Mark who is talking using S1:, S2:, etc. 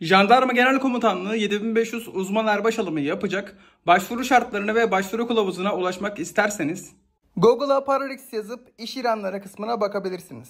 S1: Jandarma Genel Komutanlığı 7500 uzman erbaş alımı yapacak. Başvuru şartlarını ve
S2: başvuru kılavuzuna ulaşmak isterseniz
S3: Google'a Paralix yazıp iş ilanları kısmına bakabilirsiniz.